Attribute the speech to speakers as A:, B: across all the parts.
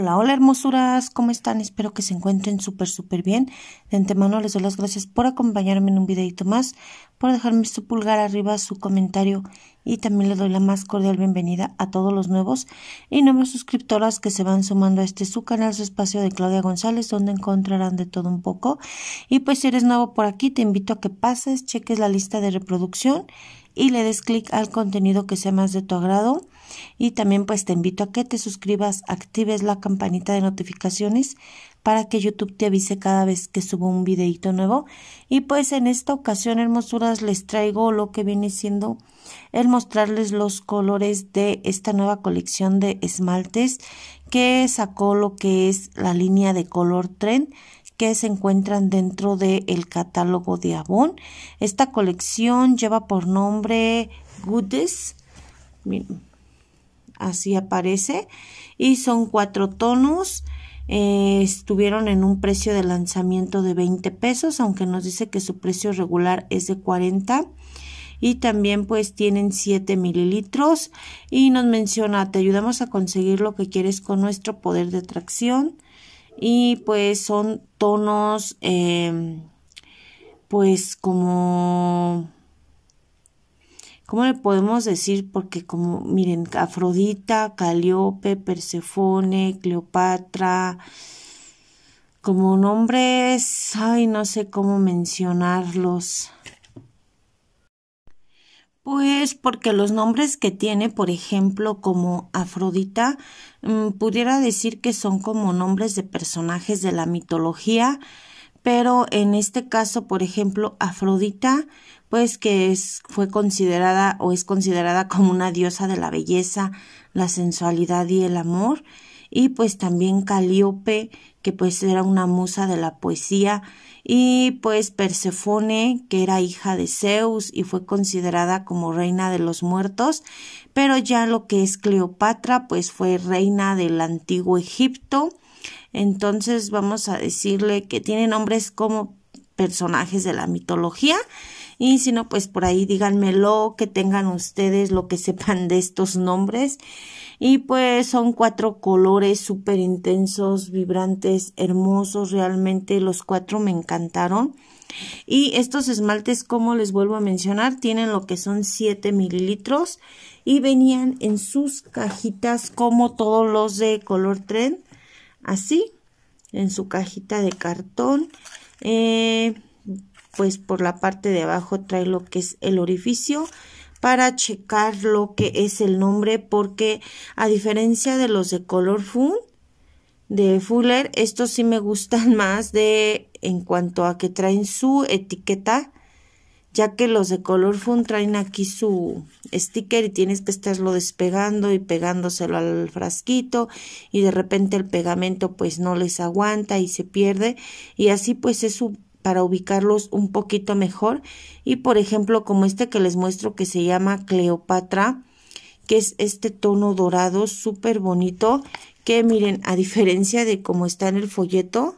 A: Hola, hola hermosuras, ¿cómo están? Espero que se encuentren súper, súper bien. De antemano les doy las gracias por acompañarme en un videito más, por dejarme su pulgar arriba, su comentario y también les doy la más cordial bienvenida a todos los nuevos y nuevas suscriptoras que se van sumando a este su canal, su espacio de Claudia González, donde encontrarán de todo un poco. Y pues si eres nuevo por aquí, te invito a que pases, cheques la lista de reproducción y le des clic al contenido que sea más de tu agrado. Y también pues te invito a que te suscribas, actives la campanita de notificaciones para que YouTube te avise cada vez que subo un videito nuevo. Y pues en esta ocasión, hermosuras, les traigo lo que viene siendo el mostrarles los colores de esta nueva colección de esmaltes que sacó lo que es la línea de color tren que se encuentran dentro del el catálogo de Avon. Esta colección lleva por nombre Goodies. así aparece. Y son cuatro tonos. Eh, estuvieron en un precio de lanzamiento de 20 pesos, aunque nos dice que su precio regular es de 40 y también pues tienen 7 mililitros y nos menciona te ayudamos a conseguir lo que quieres con nuestro poder de atracción y pues son tonos em, pues como ¿Cómo le podemos decir? Porque como, miren, Afrodita, Caliope, Persefone, Cleopatra, como nombres, ay, no sé cómo mencionarlos. Pues porque los nombres que tiene, por ejemplo, como Afrodita, mm, pudiera decir que son como nombres de personajes de la mitología, pero en este caso, por ejemplo, Afrodita, pues que es, fue considerada o es considerada como una diosa de la belleza, la sensualidad y el amor, y pues también Calíope, que pues era una musa de la poesía y pues Persefone, que era hija de Zeus y fue considerada como reina de los muertos, pero ya lo que es Cleopatra, pues fue reina del antiguo Egipto. Entonces vamos a decirle que tiene nombres como personajes de la mitología y si no, pues por ahí díganmelo, que tengan ustedes lo que sepan de estos nombres. Y pues son cuatro colores súper intensos, vibrantes, hermosos, realmente los cuatro me encantaron. Y estos esmaltes, como les vuelvo a mencionar, tienen lo que son 7 mililitros y venían en sus cajitas como todos los de color tren. así, en su cajita de cartón. Eh, pues por la parte de abajo trae lo que es el orificio para checar lo que es el nombre porque a diferencia de los de color fun de Fuller estos sí me gustan más de en cuanto a que traen su etiqueta ya que los de color fun traen aquí su sticker y tienes que estarlo despegando y pegándoselo al frasquito y de repente el pegamento pues no les aguanta y se pierde y así pues es un para ubicarlos un poquito mejor y por ejemplo como este que les muestro que se llama Cleopatra que es este tono dorado súper bonito que miren a diferencia de cómo está en el folleto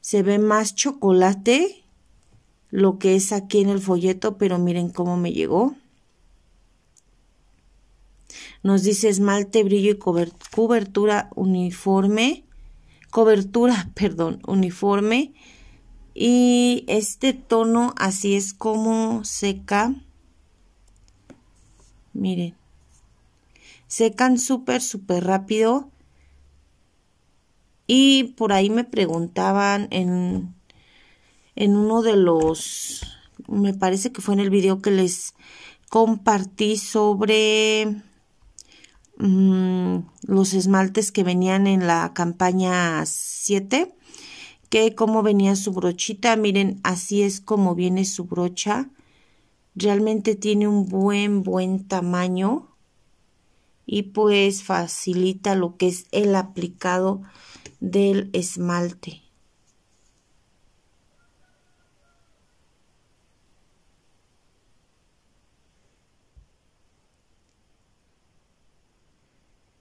A: se ve más chocolate lo que es aquí en el folleto pero miren cómo me llegó nos dice esmalte brillo y cobertura uniforme cobertura perdón uniforme y este tono así es como seca. Miren. Secan súper, súper rápido. Y por ahí me preguntaban en, en uno de los, me parece que fue en el video que les compartí sobre mm, los esmaltes que venían en la campaña 7 que cómo venía su brochita. Miren, así es como viene su brocha. Realmente tiene un buen, buen tamaño. Y pues facilita lo que es el aplicado del esmalte.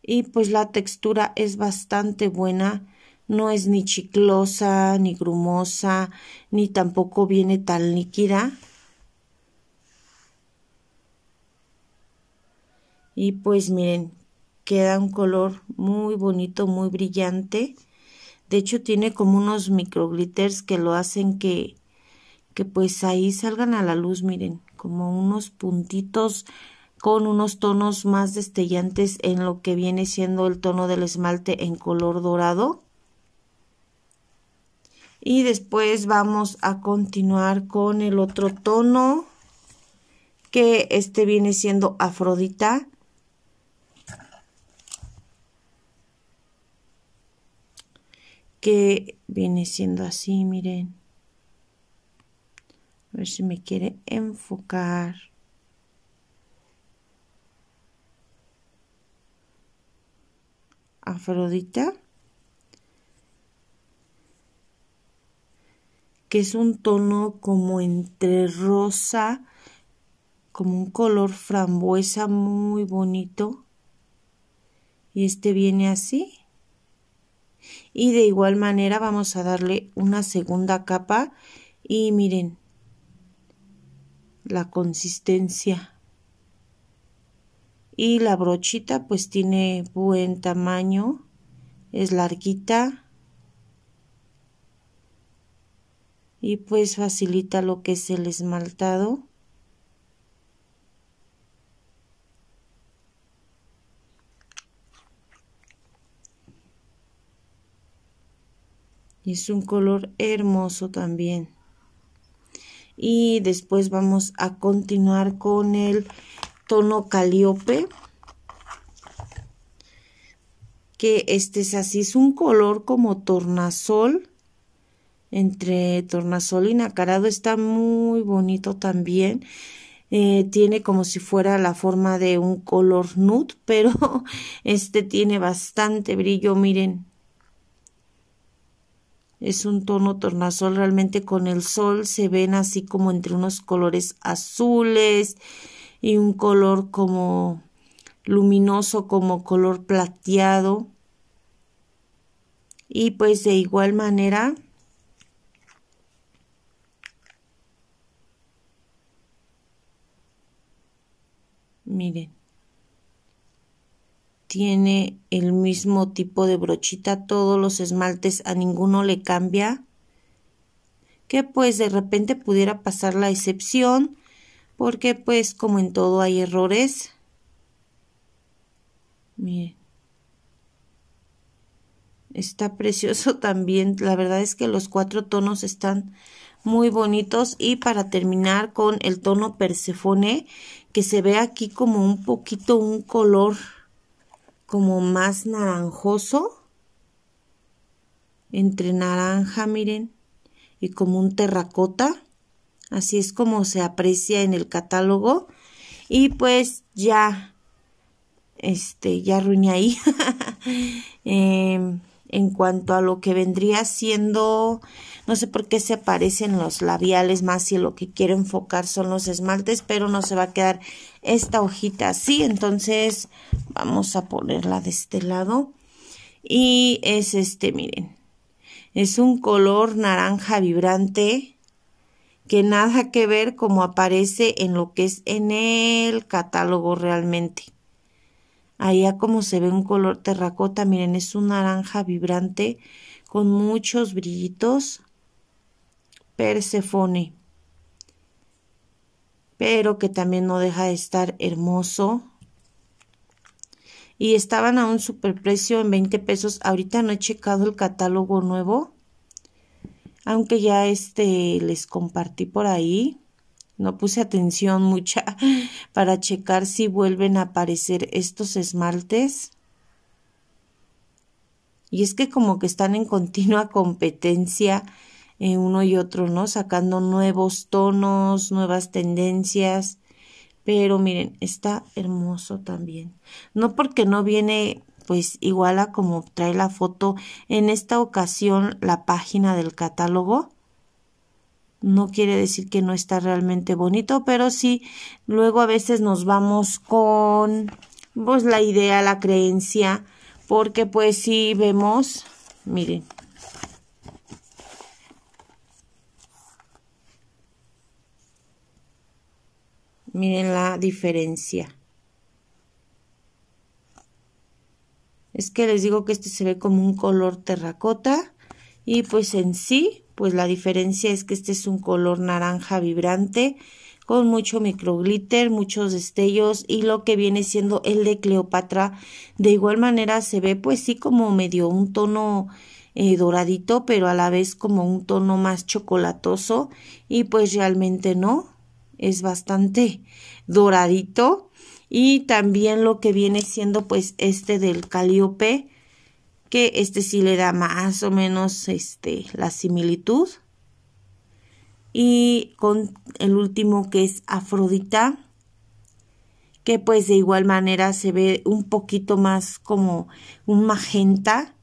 A: Y pues la textura es bastante buena no es ni chiclosa, ni grumosa, ni tampoco viene tan líquida. Y pues miren, queda un color muy bonito, muy brillante. De hecho tiene como unos micro microglitters que lo hacen que, que pues ahí salgan a la luz, miren, como unos puntitos con unos tonos más destellantes en lo que viene siendo el tono del esmalte en color dorado y después vamos a continuar con el otro tono que este viene siendo Afrodita que viene siendo así miren a ver si me quiere enfocar Afrodita que es un tono como entre rosa, como un color frambuesa muy bonito. Y este viene así. Y de igual manera vamos a darle una segunda capa y miren la consistencia. Y la brochita pues tiene buen tamaño, es larguita y pues facilita lo que es el esmaltado. Es un color hermoso también. Y después vamos a continuar con el tono caliope. Que este es así, es un color como tornasol entre tornasol y nacarado está muy bonito también. Eh, tiene como si fuera la forma de un color nude, pero este tiene bastante brillo, miren. Es un tono tornasol, realmente con el sol se ven así como entre unos colores azules y un color como luminoso, como color plateado. Y pues de igual manera miren tiene el mismo tipo de brochita todos los esmaltes a ninguno le cambia que pues de repente pudiera pasar la excepción porque pues como en todo hay errores miren está precioso también la verdad es que los cuatro tonos están muy bonitos y para terminar con el tono Persefone que se ve aquí como un poquito un color como más naranjoso, entre naranja, miren, y como un terracota. Así es como se aprecia en el catálogo. Y pues ya, este, ya arruiné ahí. Em, en cuanto a lo que vendría siendo, no sé por qué se aparecen los labiales más si lo que quiero enfocar son los esmaltes, pero no se va a quedar esta hojita así, entonces vamos a ponerla de este lado y es este, miren, es un color naranja vibrante que nada que ver como aparece en lo que es en el catálogo realmente. Allá como se ve un color terracota, miren, es un naranja vibrante con muchos brillitos. Persefone. Pero que también no deja de estar hermoso. Y estaban a un super precio en 20 pesos. Ahorita no he checado el catálogo nuevo. Aunque ya este les compartí por ahí. No puse atención mucha para checar si vuelven a aparecer estos esmaltes. Y es que como que están en continua competencia eh, uno y otro, ¿no? Sacando nuevos tonos, nuevas tendencias. Pero miren, está hermoso también. No porque no viene pues igual a como trae la foto en esta ocasión la página del catálogo no quiere decir que no está realmente bonito, pero sí, luego a veces nos vamos con pues la idea, la creencia, porque pues si vemos, miren. Miren la diferencia. Es que les digo que este se ve como un color terracota y pues en sí pues la diferencia es que este es un color naranja vibrante con mucho micro glitter, muchos destellos y lo que viene siendo el de Cleopatra. De igual manera se ve pues sí como medio un tono eh, doradito, pero a la vez como un tono más chocolatoso y pues realmente no, es bastante doradito y también lo que viene siendo pues este del Calliope que este sí le da más o menos este, la similitud. Y con el último que es Afrodita, que pues de igual manera se ve un poquito más como un magenta.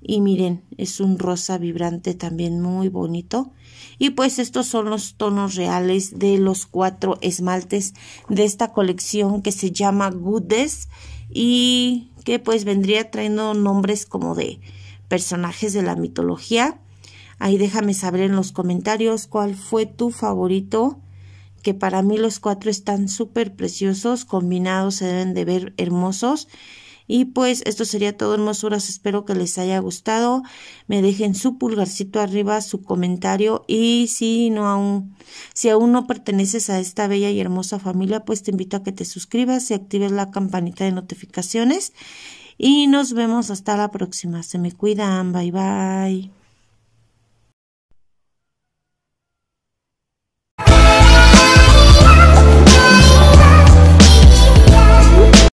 A: Y miren, es un rosa vibrante también muy bonito. Y pues estos son los tonos reales de los cuatro esmaltes de esta colección que se llama Goodness y que pues vendría trayendo nombres como de personajes de la mitología. Ahí déjame saber en los comentarios cuál fue tu favorito, que para mí los cuatro están súper preciosos, combinados se deben de ver hermosos y pues esto sería todo, hermosuras. Espero que les haya gustado. Me dejen su pulgarcito arriba, su comentario. Y si no aún, si aún no perteneces a esta bella y hermosa familia, pues te invito a que te suscribas y actives la campanita de notificaciones. Y nos vemos hasta la próxima. Se me cuidan. Bye bye.